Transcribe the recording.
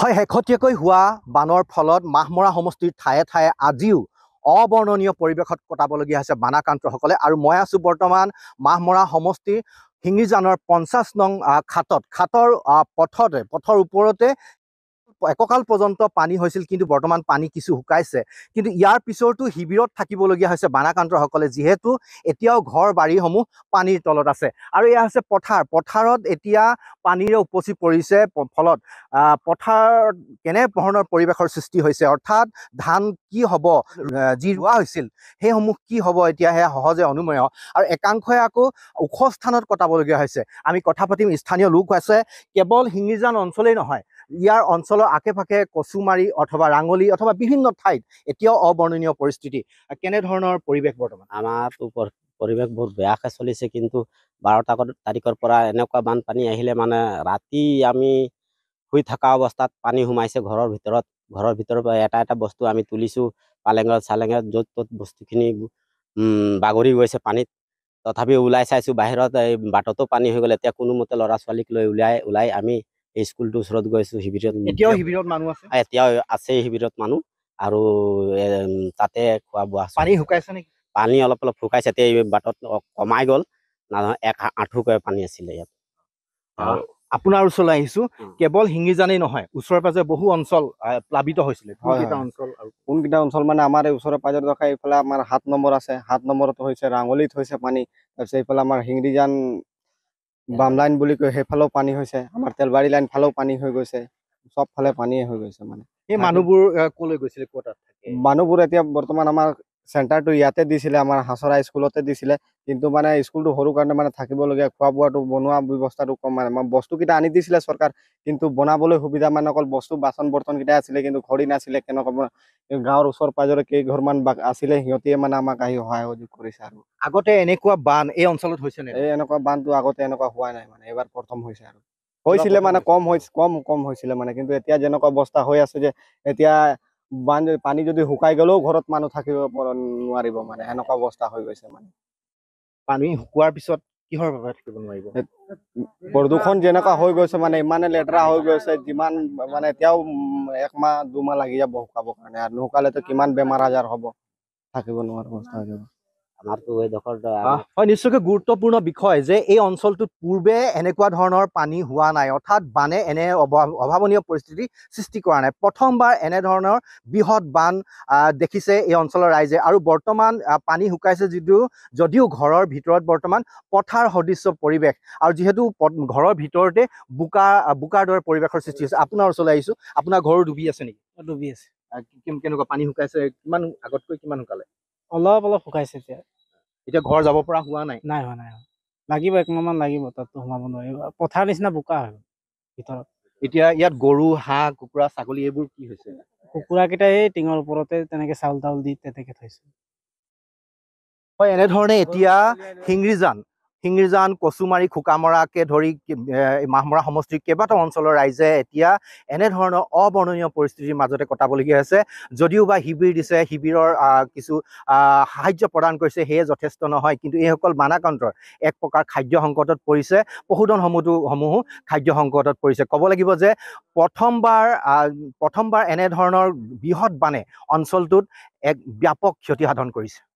হয় শেহতীয়াকৈ হোৱা বানৰ ফলত মাহমৰা সমষ্টিৰ ঠায়ে ঠায়ে আজিও অবৰ্ণনীয় পৰিৱেশত কটাবলগীয়া হৈছে বানাক্ৰান্তসকলে আৰু মই আছো বৰ্তমান মাহমৰা সমষ্টিৰ শিঙিজানৰ পঞ্চাছ নং খাটত খাটৰ পথতে পথৰ ওপৰতে এককাল পৰ্যন্ত পানী হৈছিল কিন্তু বৰ্তমান পানী কিছু শুকাইছে কিন্তু ইয়াৰ পিছৰটো শিবিৰত থাকিবলগীয়া হৈছে বানাকান্তসকলে যিহেতু এতিয়াও ঘৰ বাৰীসমূহ পানীৰ তলত আছে আৰু এয়া হৈছে পথাৰ পথাৰত এতিয়া পানীৰে উপচি পৰিছে ফলত পথাৰত কেনেধৰণৰ পৰিৱেশৰ সৃষ্টি হৈছে অৰ্থাৎ ধান কি হ'ব যি ৰোৱা হৈছিল সেইসমূহ কি হ'ব এতিয়া সেয়া সহজে অনুময় আৰু একাংশই আকৌ ওখ স্থানত কটাবলগীয়া হৈছে আমি কথা পাতিম স্থানীয় লোক আছে কেৱল শিঙিজান অঞ্চলেই নহয় ইয়াৰ অঞ্চলৰ আশে পাশে কচুমাৰী অথবা ৰাঙলী অথবা বিভিন্ন ঠাইত এতিয়াও অবৰ্ণনীয় পৰিস্থিতি কেনেধৰণৰ পৰিৱেশ বৰ্তমান আমাৰতো পৰিৱেশ বহুত বেয়াকৈ চলিছে কিন্তু বাৰটা তাৰিখৰ পৰা এনেকুৱা বানপানী আহিলে মানে ৰাতি আমি শুই থকা অৱস্থাত পানী সোমাইছে ঘৰৰ ভিতৰত ঘৰৰ ভিতৰৰ পৰা এটা এটা বস্তু আমি তুলিছোঁ পালেঙত চালেঙত য'ত ত'ত বস্তুখিনি বাগৰি গৈছে পানীত তথাপিও ওলাই চাইছোঁ বাহিৰত এই বাটতো পানী হৈ গ'লে এতিয়া কোনোমতে ল'ৰা ছোৱালীক লৈ ওলাই ওলাই আমি এই স্কুলটোৰ ওচৰত গৈছোঁ শিবিৰত শিবিৰত মানুহ আছে এতিয়াও আছে শিবিৰত মানুহ আৰু তাতে খোৱা বোৱা পানী শুকাইছে নেকি পানী অলপ অলপ শুকাইছে এতিয়া বাটত কমাই গ'ল নহয় এক আঁঠুকৈ পানী আছিলে ইয়াত আপোনাৰ ওচৰলৈ আহিছো কেৱল শিঙিজানেই নহয় ওচৰে পাজৰে বহু অঞ্চল প্লাবিত হৈছিলে কোনকেইটা অঞ্চল মানে আমাৰ এই ওচৰে পাজৰে ৰখা এইফালে আমাৰ সাত নম্বৰ আছে সাত নম্বৰত হৈছে ৰাঙলীত হৈছে পানী তাৰপিছত এইফালে আমাৰ শিঙিজান বাম লাইন বুলি কয় সেইফালেও পানী হৈছে আমাৰ তেলবাৰী লাইন ফালেও পানী হৈ গৈছে ফালে পানীয়ে হৈ গৈছে মানে এই মানুহবোৰ ক'লৈ গৈছিলে ক'ত মানুহবোৰ এতিয়া বৰ্তমান আমাৰ চেণ্টাৰটো ইয়াতে দিছিলে আমাৰ হাঁচৰা স্কুলতে দিছিলে কিন্তু মানে স্কুলটো সৰু কাৰণে মানে থাকিবলগীয়া খোৱা বোৱাটো বনোৱা ব্যৱস্থাটো কম মানে বস্তুকেইটা আনি দিছিলে চৰকাৰ কিন্তু বনাবলৈ সুবিধা মানে অকল বস্তু বাচন বৰ্তনকেইটাই আছিলে কিন্তু ঘড়ী নাছিলে কেনেকুৱা গাঁৱৰ ওচৰ পাজৰে কেইঘৰমান আছিলে সিহঁতে মানে আমাক আহি সহায় সহযোগ কৰিছে আৰু আগতে এনেকুৱা বান এই অঞ্চলত হৈছেনে এই এনেকুৱা বানটো আগতে এনেকুৱা হোৱা নাই মানে এইবাৰ প্ৰথম হৈছে আৰু হৈছিলে মানে কম হৈ কম কম হৈছিলে মানে কিন্তু এতিয়া যেনেকুৱা অৱস্থা হৈ আছে যে এতিয়া পানী যদি শুকাই গ'লেও ঘৰত মানুহ থাকিব নোৱাৰিব মানে এনেকুৱা অৱস্থা হৈ গৈছে মানে পানী শুকোৱাৰ পিছত কিহৰ বাবে থাকিব নোৱাৰিব প্ৰদূষণ যেনেকুৱা হৈ গৈছে মানে ইমানে লেতেৰা হৈ গৈছে যিমান মানে এতিয়াও একমাহ দুমাহ লাগি যাব শুকাবৰ কাৰণে আৰু নুশুকালেতো কিমান বেমাৰ আজাৰ হ'ব থাকিব নোৱাৰা অৱস্থা হৈ যাব হয় নিশ্চয়কৈ গুৰুত্বপূৰ্ণ বিষয় যে এই অঞ্চলটোত পূৰ্বে এনেকুৱা ধৰণৰ পানী হোৱা নাই অৰ্থাৎ বানে এনে অভাৱনীয় পৰিস্থিতি সৃষ্টি কৰা নাই প্ৰথমবাৰ এনেধৰণৰ বৃহৎ বান দেখিছে এই অঞ্চলৰ ৰাইজে আৰু বৰ্তমান পানী শুকাইছে যিটো যদিও ঘৰৰ ভিতৰত বৰ্তমান পথাৰ সদৃশ্য পৰিৱেশ আৰু যিহেতু ঘৰৰ ভিতৰতে বোকা বোকাৰ দৰে পৰিৱেশৰ সৃষ্টি হৈছে আপোনাৰ ওচৰলৈ আহিছোঁ আপোনাৰ ঘৰো ডুবি আছে নেকি ডুবি আছে কেনেকুৱা পানী শুকাইছে কিমান আগতকৈ কিমান শুকালে অলপ অলপ শুকাইছে এতিয়া এতিয়া ঘৰ যাব পৰা হোৱা নাই নাই হোৱা নাই লাগিব একমাহমান লাগিব তাততো সোমাব নোৱাৰিব পথাৰ নিচিনা বোকা হয় ভিতৰত এতিয়া ইয়াত গৰু হাঁহ কুকুৰা ছাগলী এইবোৰ কি হৈছে কুকুৰাকেইটা এই টিঙৰ ওপৰতে তেনেকৈ চাউল তাউল দি তেনেকৈ থৈছোঁ হয় এনেধৰণে এতিয়া শিংৰিজান শিঙিৰজান কচুমাৰী খোকামৰাকে ধৰি মাহমৰা সমষ্টিৰ কেইবাটাও অঞ্চলৰ ৰাইজে এতিয়া এনেধৰণৰ অবৰ্ণনীয় পৰিস্থিতিৰ মাজতে কটাবলগীয়া হৈছে যদিও বা শিবিৰ দিছে শিবিৰৰ কিছু সাহায্য প্ৰদান কৰিছে সেয়ে যথেষ্ট নহয় কিন্তু এইসকল বানাকান্তৰ এক প্ৰকাৰ খাদ্য সংকটত পৰিছে পশুধনসমূহটো সমূহো খাদ্য সংকটত পৰিছে ক'ব লাগিব যে প্ৰথমবাৰ প্ৰথমবাৰ এনেধৰণৰ বৃহৎ বানে অঞ্চলটোত এক ব্যাপক ক্ষতিসাধন কৰিছে